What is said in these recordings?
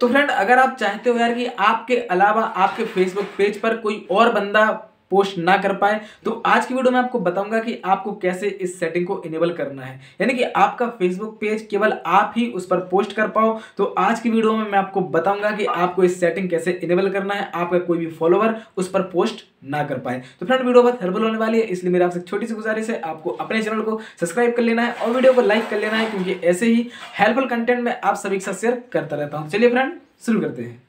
तो फ्रेंड अगर आप चाहते हो यार कि आपके अलावा आपके फेसबुक पेज पर कोई और बंदा पोस्ट ना कर पाए तो आज की वीडियो में आपको बताऊंगा कि आपको कैसे इस सेटिंग को इनेबल करना है यानी कि आपका फेसबुक पेज केवल आप ही उस पर पोस्ट कर पाओ तो आज की वीडियो में मैं आपको बताऊंगा कि आपको इस सेटिंग कैसे इनेबल करना है आपका कोई भी फॉलोवर उस पर पोस्ट ना कर पाए तो फ्रेंड वीडियो बहुत हर्बल होने वाली है इसलिए मेरे आपसे छोटी सी गुजारिश है आपको अपने चैनल को सब्सक्राइब कर लेना है और वीडियो को लाइक कर लेना है क्योंकि ऐसे ही हेल्पफुल कंटेंट में आप सभी के साथ शेयर करता रहता हूँ चलिए फ्रेंड शुरू करते हैं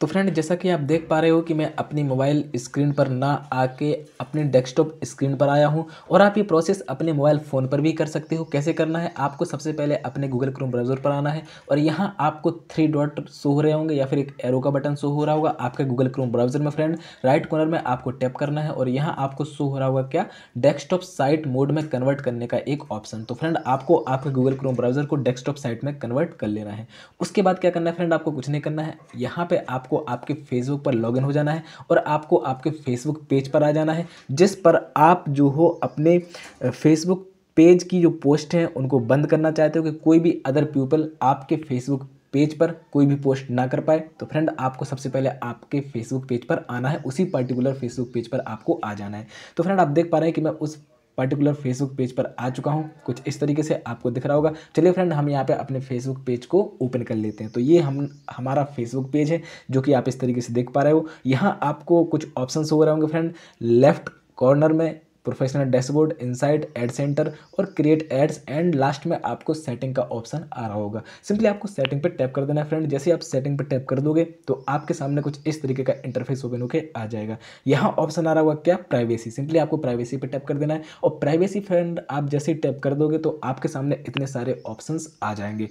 तो फ्रेंड जैसा कि आप देख पा रहे हो कि मैं अपनी मोबाइल स्क्रीन पर ना आके अपने डेस्कटॉप स्क्रीन पर आया हूं और आप ये प्रोसेस अपने मोबाइल फ़ोन पर भी कर सकते हो कैसे करना है आपको सबसे पहले अपने गूगल क्रोम ब्राउज़र पर आना है और यहाँ आपको थ्री डॉट शो हो रहे होंगे या फिर एक एरो का बटन शो हो रहा होगा आपके गूगल क्रोम ब्राउज़र में फ्रेंड राइट कॉर्नर में आपको टैप करना है और यहाँ आपको शो हो रहा होगा क्या डेस्कटॉप साइट मोड में कन्वर्ट करने का एक ऑप्शन तो फ्रेंड आपको आपके गूगल क्रोम ब्राउज़र को डेस्कटॉप साइट में कन्वर्ट कर लेना है उसके बाद क्या करना है फ्रेंड आपको कुछ नहीं करना है यहाँ पर आप आपको आपके फेसबुक पर लॉग हो जाना है और आपको आपके फेसबुक पेज पर आ जाना है जिस पर आप जो हो अपने फेसबुक पेज की जो पोस्ट हैं उनको बंद करना चाहते हो कि कोई भी अदर पीपल आपके फेसबुक पेज पर कोई भी पोस्ट ना कर पाए तो फ्रेंड आपको सबसे पहले आपके फेसबुक पेज पर आना है उसी पर्टिकुलर फेसबुक पेज पर आपको आ जाना है तो फ्रेंड आप देख पा रहे हैं कि मैं उस पर्टिकुलर फेसबुक पेज पर आ चुका हूँ कुछ इस तरीके से आपको दिख रहा होगा चलिए फ्रेंड हम यहाँ पे अपने फेसबुक पेज को ओपन कर लेते हैं तो ये हम हमारा फेसबुक पेज है जो कि आप इस तरीके से देख पा रहे हो यहाँ आपको कुछ ऑप्शन हो रहे होंगे फ्रेंड लेफ्ट कॉर्नर में professional dashboard insight ad center और क्रिएट एड्स एंड लास्ट में आपको सेटिंग का ऑप्शन आ रहा होगा सिंपली आपको सेटिंग पर टैप कर देना है फ्रेंड जैसे आप सेटिंग पर टैप कर दोगे तो आपके सामने कुछ इस तरीके का इंटरफेस ओपन होकर आ जाएगा यहाँ ऑप्शन आ रहा होगा क्या प्राइवेसी सिंपली आपको प्राइवेसी पर टैप कर देना है और प्राइवेसी फ्रेंड आप जैसे टैप कर दोगे तो आपके सामने इतने सारे ऑप्शन आ जाएंगे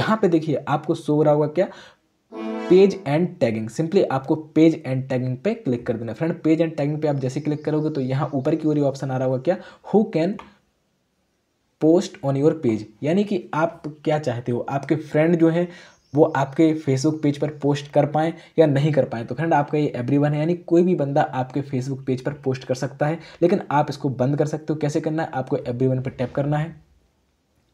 यहाँ पे देखिए आपको शो हो रहा होगा क्या पेज एंड टैगिंग सिंपली आपको पेज एंड टैगिंग पे क्लिक कर देना फ्रेंड पेज एंड टैगिंग पे आप जैसे क्लिक करोगे तो यहाँ ऊपर की ओर ऑप्शन आ रहा होगा क्या who can post on your page यानी कि आप क्या चाहते हो आपके फ्रेंड जो हैं वो आपके फेसबुक पेज पर पोस्ट कर पाएँ या नहीं कर पाएँ तो फ्रेंड आपका ये एवरीवन है यानी कोई भी बंदा आपके फेसबुक पेज पर पोस्ट कर सकता है लेकिन आप इसको बंद कर सकते हो कैसे करना है आपको एवरीवन पर टैप करना है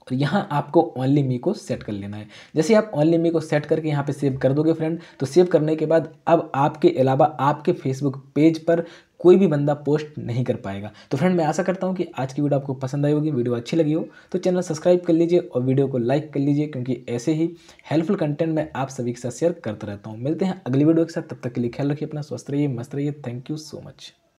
और तो यहाँ आपको ओनली मी को सेट कर लेना है जैसे आप ओनली मी को सेट करके यहाँ पे सेव कर दोगे फ्रेंड तो सेव करने के बाद अब आपके अलावा आपके फेसबुक पेज पर कोई भी बंदा पोस्ट नहीं कर पाएगा तो फ्रेंड मैं आशा करता हूँ कि आज की वीडियो आपको पसंद आई होगी वीडियो अच्छी लगी हो तो चैनल सब्सक्राइब कर लीजिए और वीडियो को लाइक कर लीजिए क्योंकि ऐसे ही हेल्पफुल कंटेंट मैं आप सभी के साथ शेयर करता रहता हूँ मिलते हैं अगली वीडियो के साथ तब तक के लिए ख्याल रखिए अपना स्वस्थ रहिए मस्त रहिए थैंक यू सो मच